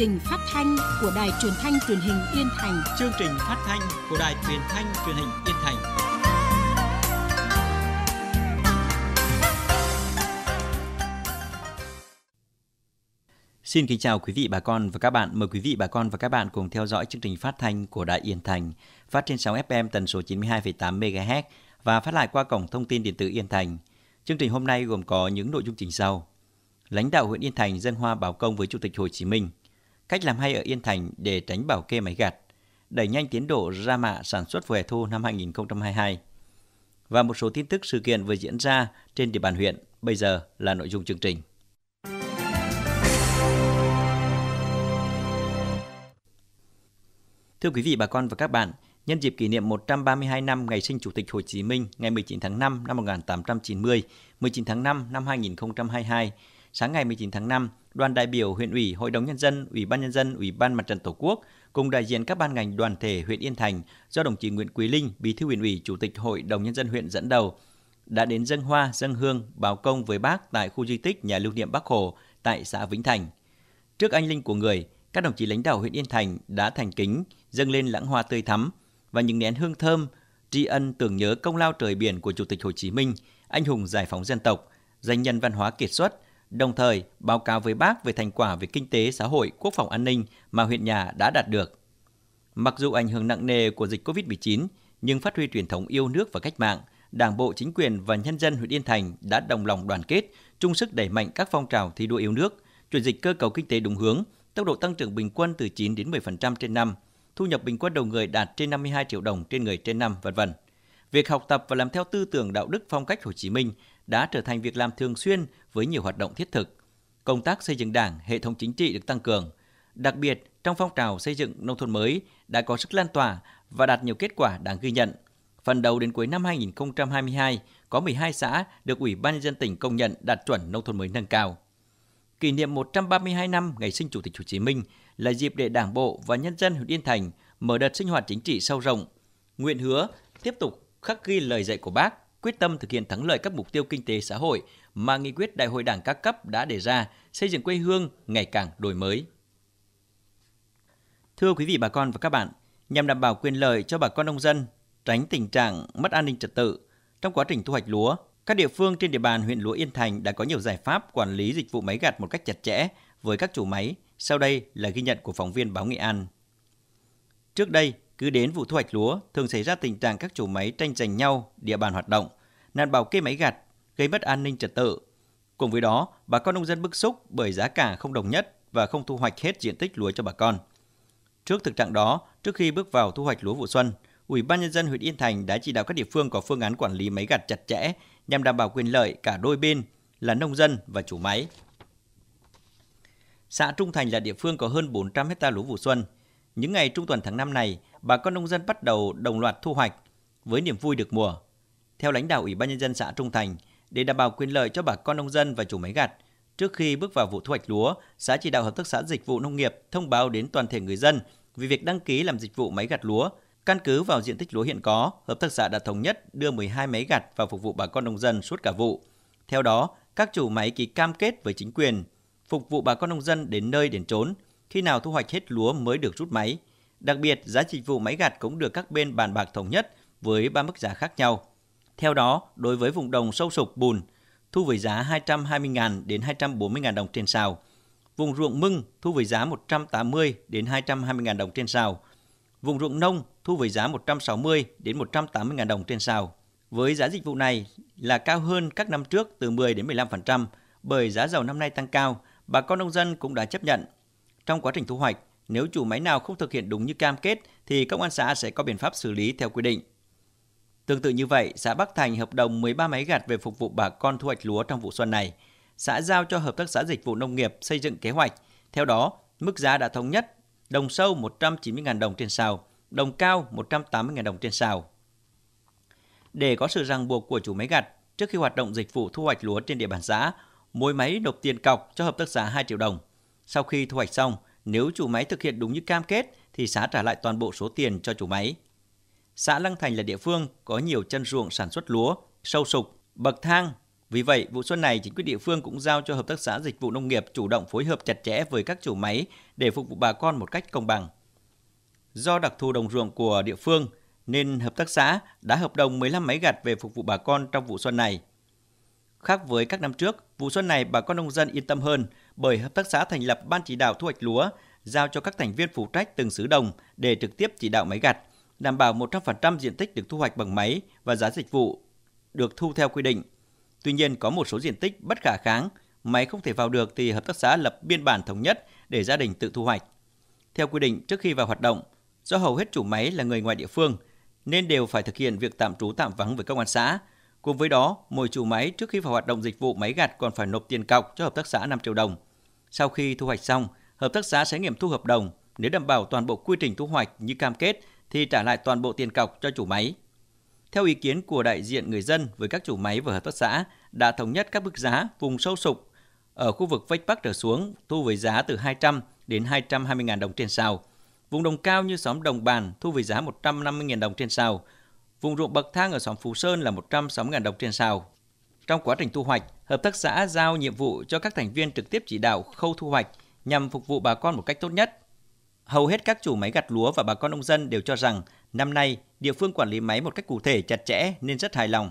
trình phát thanh của Đài Truyền thanh Truyền hình Yên Thành. Chương trình phát thanh của Đài Truyền thanh Truyền hình Yên Thành. Xin kính chào quý vị bà con và các bạn. Mời quý vị bà con và các bạn cùng theo dõi chương trình phát thanh của Đài Yên Thành, phát trên sóng FM tần số 92,8 MHz và phát lại qua cổng thông tin điện tử Yên Thành. Chương trình hôm nay gồm có những nội dung chính sau lãnh đạo huyện Yên Thành dân hoa báo công với Chủ tịch Hồ Chí Minh cách làm hay ở Yên Thành để tránh bảo kê máy gặt, đẩy nhanh tiến độ ra mạ sản xuất vụ hè thu năm 2022. Và một số tin tức sự kiện vừa diễn ra trên địa bàn huyện bây giờ là nội dung chương trình. Thưa quý vị, bà con và các bạn, nhân dịp kỷ niệm 132 năm ngày sinh Chủ tịch Hồ Chí Minh ngày 19 tháng 5 năm 1890, 19 tháng 5 năm 2022, sáng ngày 19 tháng 5, đoàn đại biểu huyện ủy, hội đồng nhân dân, ủy ban nhân dân, ủy ban mặt trận tổ quốc cùng đại diện các ban ngành đoàn thể huyện Yên Thành do đồng chí Nguyễn Quý Linh, bí thư huyện ủy, chủ tịch hội đồng nhân dân huyện dẫn đầu đã đến dân hoa, dân hương, báo công với bác tại khu di tích nhà lưu niệm Bắc Hồ tại xã Vĩnh Thành. Trước anh linh của người, các đồng chí lãnh đạo huyện Yên Thành đã thành kính dâng lên lãng hoa tươi thắm và những nén hương thơm tri ân tưởng nhớ công lao trời biển của Chủ tịch Hồ Chí Minh, anh hùng giải phóng dân tộc, danh nhân văn hóa kiệt xuất – đồng thời báo cáo với bác về thành quả về kinh tế, xã hội, quốc phòng an ninh mà huyện nhà đã đạt được. Mặc dù ảnh hưởng nặng nề của dịch COVID-19, nhưng phát huy truyền thống yêu nước và cách mạng, Đảng bộ, chính quyền và nhân dân huyện Yên Thành đã đồng lòng đoàn kết, chung sức đẩy mạnh các phong trào thi đua yêu nước, chuyển dịch cơ cấu kinh tế đúng hướng, tốc độ tăng trưởng bình quân từ 9 đến 10% trên năm, thu nhập bình quân đầu người đạt trên 52 triệu đồng trên người trên năm, vân vân. Việc học tập và làm theo tư tưởng đạo đức phong cách Hồ Chí Minh đã trở thành việc làm thường xuyên với nhiều hoạt động thiết thực. Công tác xây dựng đảng, hệ thống chính trị được tăng cường. Đặc biệt, trong phong trào xây dựng nông thôn mới đã có sức lan tỏa và đạt nhiều kết quả đáng ghi nhận. Phần đầu đến cuối năm 2022, có 12 xã được Ủy ban nhân dân tỉnh công nhận đạt chuẩn nông thôn mới nâng cao. Kỷ niệm 132 năm ngày sinh Chủ tịch Hồ Chí Minh là dịp để Đảng bộ và nhân dân huyện Yên Thành mở đợt sinh hoạt chính trị sâu rộng, nguyện hứa tiếp tục khắc ghi lời dạy của Bác quyết tâm thực hiện thắng lợi các mục tiêu kinh tế xã hội mà nghị quyết đại hội đảng các cấp đã đề ra, xây dựng quê hương ngày càng đổi mới. Thưa quý vị bà con và các bạn, nhằm đảm bảo quyền lợi cho bà con nông dân, tránh tình trạng mất an ninh trật tự trong quá trình thu hoạch lúa, các địa phương trên địa bàn huyện Lúa Yên Thành đã có nhiều giải pháp quản lý dịch vụ máy gặt một cách chặt chẽ với các chủ máy. Sau đây là ghi nhận của phóng viên báo Nghệ An. Trước đây, cứ đến vụ thu hoạch lúa, thường xảy ra tình trạng các chủ máy tranh giành nhau địa bàn hoạt động, nạn bảo kê máy gặt, gây mất an ninh trật tự. Cùng với đó, bà con nông dân bức xúc bởi giá cả không đồng nhất và không thu hoạch hết diện tích lúa cho bà con. Trước thực trạng đó, trước khi bước vào thu hoạch lúa vụ xuân, Ủy ban nhân dân huyện Yên Thành đã chỉ đạo các địa phương có phương án quản lý máy gặt chặt chẽ nhằm đảm bảo quyền lợi cả đôi bên là nông dân và chủ máy. Xã Trung Thành là địa phương có hơn 400 hecta lúa vụ xuân. Những ngày trung tuần tháng 5 này, bà con nông dân bắt đầu đồng loạt thu hoạch với niềm vui được mùa. Theo lãnh đạo Ủy ban nhân dân xã Trung Thành, để đảm bảo quyền lợi cho bà con nông dân và chủ máy gặt, trước khi bước vào vụ thu hoạch lúa, xã chỉ đạo hợp tác xã dịch vụ nông nghiệp thông báo đến toàn thể người dân về việc đăng ký làm dịch vụ máy gặt lúa. Căn cứ vào diện tích lúa hiện có, hợp tác xã đã thống nhất đưa 12 máy gặt vào phục vụ bà con nông dân suốt cả vụ. Theo đó, các chủ máy ký cam kết với chính quyền phục vụ bà con nông dân đến nơi đến chốn, khi nào thu hoạch hết lúa mới được rút máy. Đặc biệt, giá dịch vụ máy gặt cũng được các bên bàn bạc thống nhất với ba mức giá khác nhau. Theo đó, đối với vùng đồng sâu sục bùn, thu với giá 220.000 đến 240.000 đồng trên sào. Vùng ruộng mưng thu với giá 180 đến 220.000 đồng trên sào. Vùng ruộng nông thu với giá 160 đến 180.000 đồng trên sào. Với giá dịch vụ này là cao hơn các năm trước từ 10 đến 15% bởi giá dầu năm nay tăng cao, bà con nông dân cũng đã chấp nhận. Trong quá trình thu hoạch, nếu chủ máy nào không thực hiện đúng như cam kết thì công an xã sẽ có biện pháp xử lý theo quy định. Tương tự như vậy, xã Bắc Thành hợp đồng 13 máy gặt về phục vụ bà con thu hoạch lúa trong vụ xuân này. Xã giao cho hợp tác xã dịch vụ nông nghiệp xây dựng kế hoạch. Theo đó, mức giá đã thống nhất, đồng sâu 190.000 đồng trên sào, đồng cao 180.000 đồng trên sào. Để có sự ràng buộc của chủ máy gặt, trước khi hoạt động dịch vụ thu hoạch lúa trên địa bàn xã, mỗi máy nộp tiền cọc cho hợp tác xã 2 triệu đồng. Sau khi thu hoạch xong, nếu chủ máy thực hiện đúng như cam kết thì xã trả lại toàn bộ số tiền cho chủ máy. Xã Lăng Thành là địa phương có nhiều chân ruộng sản xuất lúa, sâu sục, bậc thang. Vì vậy, vụ xuân này chính quyền địa phương cũng giao cho hợp tác xã dịch vụ nông nghiệp chủ động phối hợp chặt chẽ với các chủ máy để phục vụ bà con một cách công bằng. Do đặc thù đồng ruộng của địa phương nên hợp tác xã đã hợp đồng 15 máy gặt về phục vụ bà con trong vụ xuân này. Khác với các năm trước, vụ xuân này bà con nông dân yên tâm hơn bởi hợp tác xã thành lập ban chỉ đạo thu hoạch lúa, giao cho các thành viên phụ trách từng xứ đồng để trực tiếp chỉ đạo máy gặt, đảm bảo 100% diện tích được thu hoạch bằng máy và giá dịch vụ được thu theo quy định. Tuy nhiên có một số diện tích bất khả kháng, máy không thể vào được thì hợp tác xã lập biên bản thống nhất để gia đình tự thu hoạch. Theo quy định trước khi vào hoạt động, do hầu hết chủ máy là người ngoài địa phương nên đều phải thực hiện việc tạm trú tạm vắng với công an xã. Cùng với đó, mỗi chủ máy trước khi vào hoạt động dịch vụ máy gặt còn phải nộp tiền cọc cho hợp tác xã 5 triệu đồng – sau khi thu hoạch xong, hợp tác xã sẽ nghiệm thu hợp đồng, nếu đảm bảo toàn bộ quy trình thu hoạch như cam kết thì trả lại toàn bộ tiền cọc cho chủ máy. Theo ý kiến của đại diện người dân với các chủ máy và hợp tác xã đã thống nhất các mức giá vùng sâu sục ở khu vực vách Bắc trở xuống thu với giá từ 200 đến 220.000 đồng trên sào. Vùng đồng cao như xóm Đồng Bàn thu với giá 150.000 đồng trên sào. Vùng ruộng bậc thang ở xóm Phú Sơn là 160.000 đồng trên sào trong quá trình thu hoạch, hợp tác xã giao nhiệm vụ cho các thành viên trực tiếp chỉ đạo khâu thu hoạch nhằm phục vụ bà con một cách tốt nhất. Hầu hết các chủ máy gặt lúa và bà con nông dân đều cho rằng năm nay địa phương quản lý máy một cách cụ thể chặt chẽ nên rất hài lòng.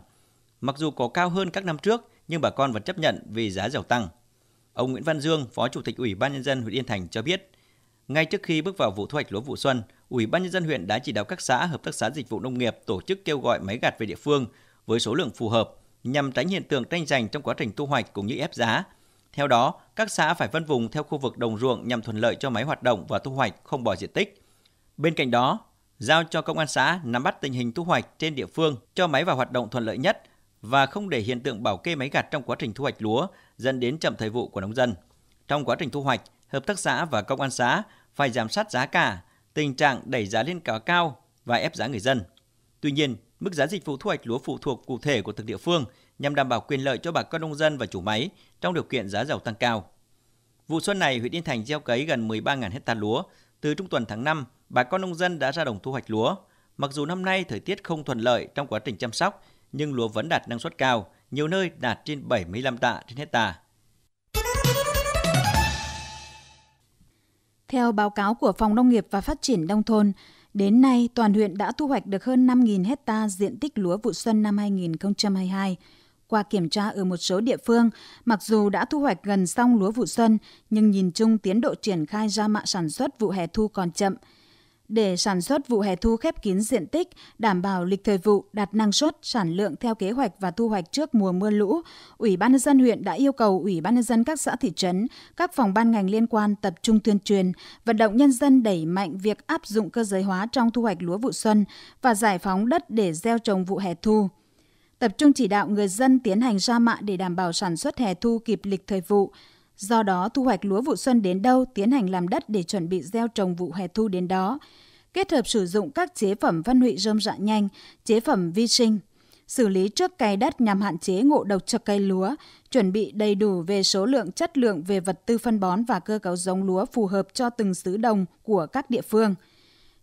Mặc dù có cao hơn các năm trước nhưng bà con vẫn chấp nhận vì giá dầu tăng. Ông Nguyễn Văn Dương, Phó Chủ tịch Ủy ban nhân dân huyện Yên Thành cho biết, ngay trước khi bước vào vụ thu hoạch lúa vụ xuân, Ủy ban nhân dân huyện đã chỉ đạo các xã, hợp tác xã dịch vụ nông nghiệp tổ chức kêu gọi máy gặt về địa phương với số lượng phù hợp nhằm tránh hiện tượng tranh giành trong quá trình thu hoạch cũng như ép giá. Theo đó, các xã phải phân vùng theo khu vực đồng ruộng nhằm thuận lợi cho máy hoạt động và thu hoạch không bỏ diện tích. Bên cạnh đó, giao cho công an xã nắm bắt tình hình thu hoạch trên địa phương cho máy vào hoạt động thuận lợi nhất và không để hiện tượng bảo kê máy gặt trong quá trình thu hoạch lúa dẫn đến chậm thời vụ của nông dân. Trong quá trình thu hoạch, hợp tác xã và công an xã phải giám sát giá cả, tình trạng đẩy giá lên cao cao và ép giá người dân. Tuy nhiên, Mức giá dịch vụ thu hoạch lúa phụ thuộc cụ thể của từng địa phương nhằm đảm bảo quyền lợi cho bà con nông dân và chủ máy trong điều kiện giá dầu tăng cao. Vụ xuân này, huyện Yên Thành gieo cấy gần 13.000 hecta lúa. Từ trung tuần tháng 5, bà con nông dân đã ra đồng thu hoạch lúa. Mặc dù năm nay thời tiết không thuận lợi trong quá trình chăm sóc, nhưng lúa vẫn đạt năng suất cao, nhiều nơi đạt trên 75 tạ trên hecta. Theo báo cáo của Phòng Nông nghiệp và Phát triển Nông thôn, Đến nay, toàn huyện đã thu hoạch được hơn 5.000 hecta diện tích lúa vụ xuân năm 2022. Qua kiểm tra ở một số địa phương, mặc dù đã thu hoạch gần xong lúa vụ xuân, nhưng nhìn chung tiến độ triển khai ra mạ sản xuất vụ hè thu còn chậm – để sản xuất vụ hè thu khép kín diện tích, đảm bảo lịch thời vụ, đạt năng suất, sản lượng theo kế hoạch và thu hoạch trước mùa mưa lũ, Ủy ban nhân dân huyện đã yêu cầu Ủy ban nhân dân các xã thị trấn, các phòng ban ngành liên quan tập trung tuyên truyền, vận động nhân dân đẩy mạnh việc áp dụng cơ giới hóa trong thu hoạch lúa vụ xuân và giải phóng đất để gieo trồng vụ hè thu tập trung chỉ đạo người dân tiến hành ra mạ để đảm bảo sản xuất hè thu kịp lịch thời vụ, Do đó, thu hoạch lúa vụ xuân đến đâu tiến hành làm đất để chuẩn bị gieo trồng vụ hè thu đến đó. Kết hợp sử dụng các chế phẩm phân hủy rơm rạ dạ nhanh, chế phẩm vi sinh, xử lý trước cày đất nhằm hạn chế ngộ độc cho cây lúa, chuẩn bị đầy đủ về số lượng, chất lượng về vật tư phân bón và cơ cấu giống lúa phù hợp cho từng xứ đồng của các địa phương.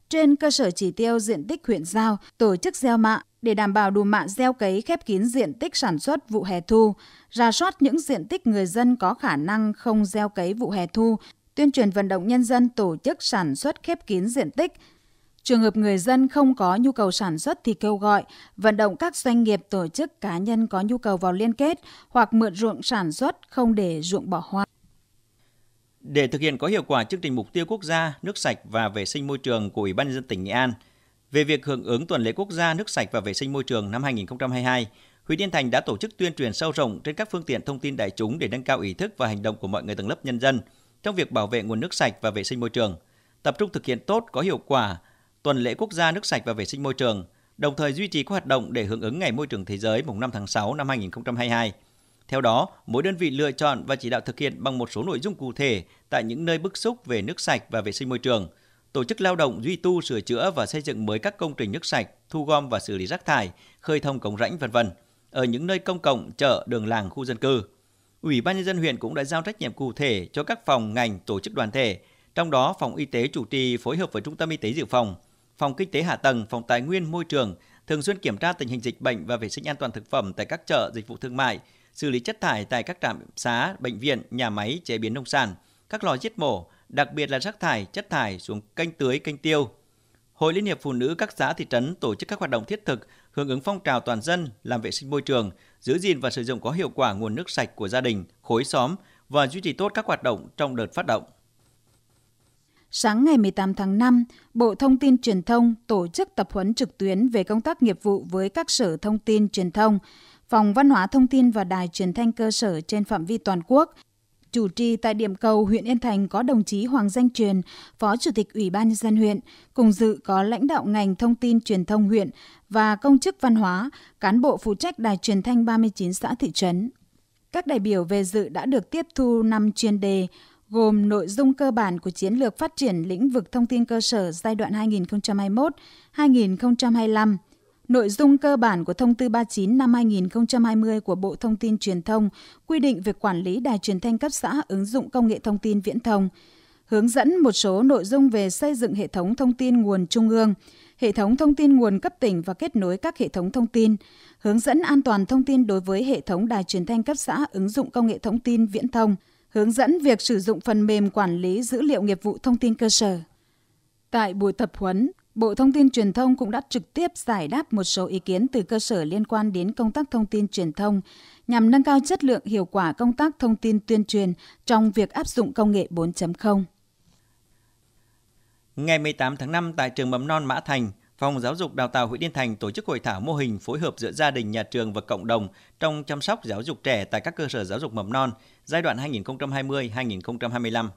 Trên cơ sở chỉ tiêu diện tích huyện giao, tổ chức gieo mạ, để đảm bảo đủ mạ gieo cấy khép kín diện tích sản xuất vụ hè thu, ra soát những diện tích người dân có khả năng không gieo cấy vụ hè thu, tuyên truyền vận động nhân dân tổ chức sản xuất khép kín diện tích. Trường hợp người dân không có nhu cầu sản xuất thì kêu gọi, vận động các doanh nghiệp tổ chức cá nhân có nhu cầu vào liên kết hoặc mượn ruộng sản xuất không để ruộng bỏ hoang. Để thực hiện có hiệu quả chương trình mục tiêu quốc gia nước sạch và vệ sinh môi trường của Ủy ban nhân dân tỉnh Nghệ An – về việc hưởng ứng tuần lễ quốc gia nước sạch và vệ sinh môi trường năm 2022, huyện Yên Thành đã tổ chức tuyên truyền sâu rộng trên các phương tiện thông tin đại chúng để nâng cao ý thức và hành động của mọi người tầng lớp nhân dân trong việc bảo vệ nguồn nước sạch và vệ sinh môi trường, tập trung thực hiện tốt có hiệu quả tuần lễ quốc gia nước sạch và vệ sinh môi trường, đồng thời duy trì các hoạt động để hưởng ứng Ngày Môi trường Thế giới mùng 5 tháng 6 năm 2022. Theo đó, mỗi đơn vị lựa chọn và chỉ đạo thực hiện bằng một số nội dung cụ thể tại những nơi bức xúc về nước sạch và vệ sinh môi trường – tổ chức lao động duy tu sửa chữa và xây dựng mới các công trình nước sạch, thu gom và xử lý rác thải, khơi thông cống rãnh vân vân ở những nơi công cộng, chợ, đường làng, khu dân cư. Ủy ban nhân dân huyện cũng đã giao trách nhiệm cụ thể cho các phòng ngành, tổ chức đoàn thể, trong đó phòng y tế chủ trì phối hợp với trung tâm y tế dự phòng, phòng kinh tế hạ tầng, phòng tài nguyên môi trường thường xuyên kiểm tra tình hình dịch bệnh và vệ sinh an toàn thực phẩm tại các chợ, dịch vụ thương mại, xử lý chất thải tại các trạm xá, bệnh viện, nhà máy chế biến nông sản, các lò giết mổ, đặc biệt là rác thải, chất thải xuống canh tưới, canh tiêu. Hội Liên hiệp Phụ nữ các xã thị trấn tổ chức các hoạt động thiết thực hưởng ứng phong trào toàn dân làm vệ sinh môi trường, giữ gìn và sử dụng có hiệu quả nguồn nước sạch của gia đình, khối xóm và duy trì tốt các hoạt động trong đợt phát động. Sáng ngày 18 tháng 5, Bộ Thông tin Truyền thông tổ chức tập huấn trực tuyến về công tác nghiệp vụ với các sở thông tin truyền thông, Phòng Văn hóa Thông tin và Đài Truyền thanh cơ sở trên phạm vi toàn quốc – Chủ trì tại điểm cầu huyện Yên Thành có đồng chí Hoàng Danh Truyền, Phó Chủ tịch Ủy ban nhân dân huyện, cùng dự có lãnh đạo ngành thông tin truyền thông huyện và công chức văn hóa, cán bộ phụ trách đài truyền thanh 39 xã thị trấn. Các đại biểu về dự đã được tiếp thu 5 chuyên đề gồm nội dung cơ bản của chiến lược phát triển lĩnh vực thông tin cơ sở giai đoạn 2021-2025, Nội dung cơ bản của Thông tư 39 năm 2020 của Bộ Thông tin Truyền thông quy định về quản lý đài truyền thanh cấp xã ứng dụng công nghệ thông tin viễn thông, hướng dẫn một số nội dung về xây dựng hệ thống thông tin nguồn trung ương, hệ thống thông tin nguồn cấp tỉnh và kết nối các hệ thống thông tin, hướng dẫn an toàn thông tin đối với hệ thống đài truyền thanh cấp xã ứng dụng công nghệ thông tin viễn thông, hướng dẫn việc sử dụng phần mềm quản lý dữ liệu nghiệp vụ thông tin cơ sở. Tại buổi tập huấn, Bộ Thông tin Truyền thông cũng đã trực tiếp giải đáp một số ý kiến từ cơ sở liên quan đến công tác thông tin truyền thông nhằm nâng cao chất lượng hiệu quả công tác thông tin tuyên truyền trong việc áp dụng công nghệ 4.0. Ngày 18 tháng 5 tại trường mầm non Mã Thành, Phòng Giáo dục Đào tạo huyện Yên Thành tổ chức hội thảo mô hình phối hợp giữa gia đình, nhà trường và cộng đồng trong chăm sóc giáo dục trẻ tại các cơ sở giáo dục mầm non giai đoạn 2020-2025.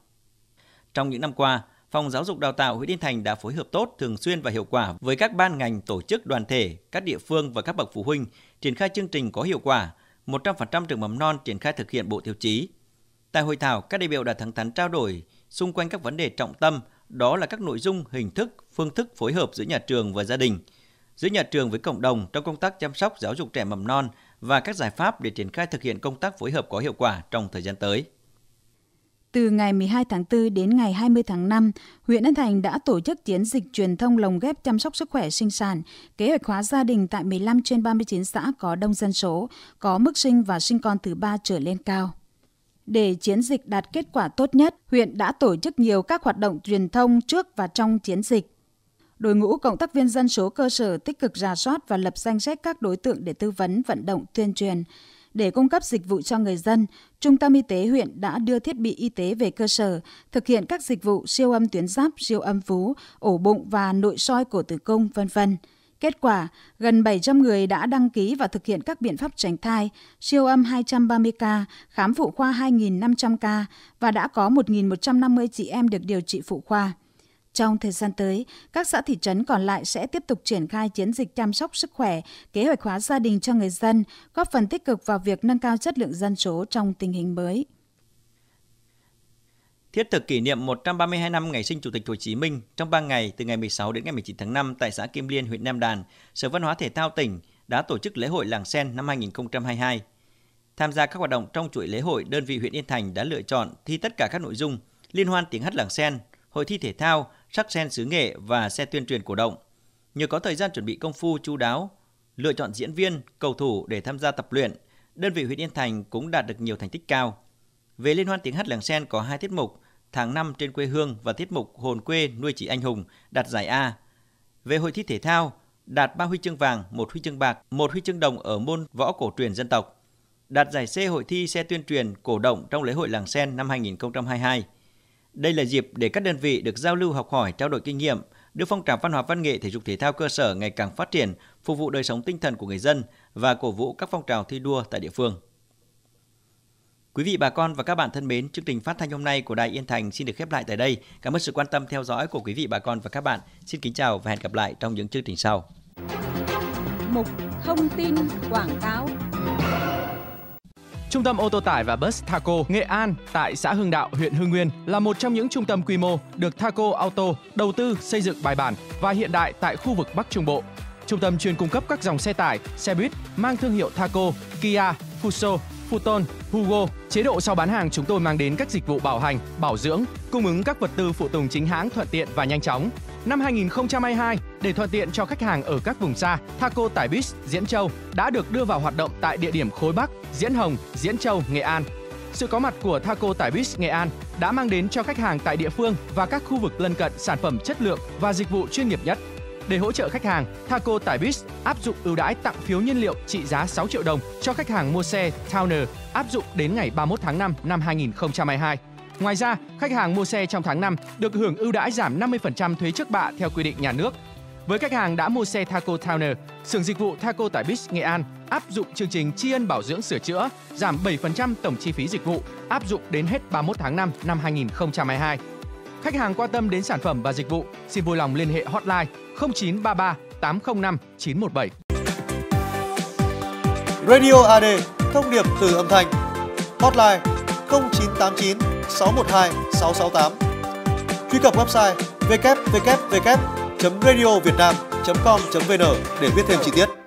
Trong những năm qua, Phòng Giáo dục Đào tạo huyện Yên Thành đã phối hợp tốt, thường xuyên và hiệu quả với các ban ngành, tổ chức, đoàn thể, các địa phương và các bậc phụ huynh triển khai chương trình có hiệu quả, 100% trường mầm non triển khai thực hiện bộ tiêu chí. Tại hội thảo, các đại biểu đã thẳng thắn trao đổi xung quanh các vấn đề trọng tâm, đó là các nội dung, hình thức, phương thức phối hợp giữa nhà trường và gia đình, giữa nhà trường với cộng đồng trong công tác chăm sóc giáo dục trẻ mầm non và các giải pháp để triển khai thực hiện công tác phối hợp có hiệu quả trong thời gian tới. Từ ngày 12 tháng 4 đến ngày 20 tháng 5, huyện Ân Thành đã tổ chức chiến dịch truyền thông lồng ghép chăm sóc sức khỏe sinh sản, kế hoạch hóa gia đình tại 15 trên 39 xã có đông dân số, có mức sinh và sinh con thứ ba trở lên cao. Để chiến dịch đạt kết quả tốt nhất, huyện đã tổ chức nhiều các hoạt động truyền thông trước và trong chiến dịch. Đội ngũ cộng tác viên dân số cơ sở tích cực rà soát và lập danh sách các đối tượng để tư vấn, vận động, tuyên truyền. Để cung cấp dịch vụ cho người dân, Trung tâm Y tế huyện đã đưa thiết bị y tế về cơ sở, thực hiện các dịch vụ siêu âm tuyến giáp, siêu âm vú, ổ bụng và nội soi cổ tử cung, vân vân. Kết quả, gần 700 người đã đăng ký và thực hiện các biện pháp tránh thai, siêu âm 230 ca, khám phụ khoa 2.500 ca và đã có 1.150 chị em được điều trị phụ khoa. Trong thời gian tới, các xã thị trấn còn lại sẽ tiếp tục triển khai chiến dịch chăm sóc sức khỏe, kế hoạch hóa gia đình cho người dân, góp phần tích cực vào việc nâng cao chất lượng dân số trong tình hình mới. Thiết thực kỷ niệm 132 năm ngày sinh Chủ tịch Hồ Chí Minh trong 3 ngày từ ngày 16 đến ngày 19 tháng 5 tại xã Kim Liên, huyện Nam Đàn, Sở Văn hóa Thể thao tỉnh đã tổ chức lễ hội làng sen năm 2022. Tham gia các hoạt động trong chuỗi lễ hội, đơn vị huyện Yên Thành đã lựa chọn thi tất cả các nội dung liên hoan tiếng hát làng sen, hội thi thể thao, sắc sen xứ nghệ và xe tuyên truyền cổ động. Nhờ có thời gian chuẩn bị công phu chú đáo, lựa chọn diễn viên, cầu thủ để tham gia tập luyện, đơn vị huyện Yên Thành cũng đạt được nhiều thành tích cao. Về liên hoan tiếng hát làng sen có hai tiết mục, tháng 5 trên quê hương và tiết mục hồn quê nuôi chỉ anh hùng đạt giải A. Về hội thi thể thao, đạt 3 huy chương vàng, một huy chương bạc, một huy chương đồng ở môn võ cổ truyền dân tộc. Đạt giải C hội thi xe tuyên truyền cổ động trong lễ hội làng sen năm 2022. Đây là dịp để các đơn vị được giao lưu học hỏi, trao đổi kinh nghiệm, đưa phong trào văn hóa văn nghệ thể dục thể thao cơ sở ngày càng phát triển, phục vụ đời sống tinh thần của người dân và cổ vũ các phong trào thi đua tại địa phương. Quý vị bà con và các bạn thân mến, chương trình phát thanh hôm nay của Đài Yên Thành xin được khép lại tại đây. Cảm ơn sự quan tâm theo dõi của quý vị bà con và các bạn. Xin kính chào và hẹn gặp lại trong những chương trình sau. Mục thông tin quảng cáo Trung tâm ô tô tải và bus Thaco Nghệ An tại xã Hưng Đạo, huyện Hưng Nguyên là một trong những trung tâm quy mô được Thaco Auto đầu tư xây dựng bài bản và hiện đại tại khu vực Bắc Trung Bộ. Trung tâm chuyên cung cấp các dòng xe tải, xe buýt mang thương hiệu Thaco, Kia, Fuso, Futon, Hugo. Chế độ sau bán hàng chúng tôi mang đến các dịch vụ bảo hành, bảo dưỡng, cung ứng các vật tư phụ tùng chính hãng thuận tiện và nhanh chóng. Năm 2022, để thuận tiện cho khách hàng ở các vùng xa, Thaco Tải Bis Diễn Châu đã được đưa vào hoạt động tại địa điểm Khối Bắc, Diễn Hồng, Diễn Châu, Nghệ An. Sự có mặt của Thaco Tải Bis Nghệ An đã mang đến cho khách hàng tại địa phương và các khu vực lân cận sản phẩm chất lượng và dịch vụ chuyên nghiệp nhất. Để hỗ trợ khách hàng, Thaco Tải Bis áp dụng ưu đãi tặng phiếu nhiên liệu trị giá 6 triệu đồng cho khách hàng mua xe Towner áp dụng đến ngày 31 tháng 5 năm 2022. Ngoài ra, khách hàng mua xe trong tháng 5 được hưởng ưu đãi giảm 50% thuế trước bạ theo quy định nhà nước với khách hàng đã mua xe Thaco Towner, xưởng dịch vụ Thaco tại Bích Nghệ An áp dụng chương trình tri ân bảo dưỡng sửa chữa, giảm 7% tổng chi phí dịch vụ, áp dụng đến hết 31 tháng 5 năm 2022. Khách hàng quan tâm đến sản phẩm và dịch vụ, xin vui lòng liên hệ hotline 0933 805 917. Radio AD, thông điệp từ âm thanh. Hotline 0989 612 668. Truy cập website www radio việt nam com vn để biết thêm chi tiết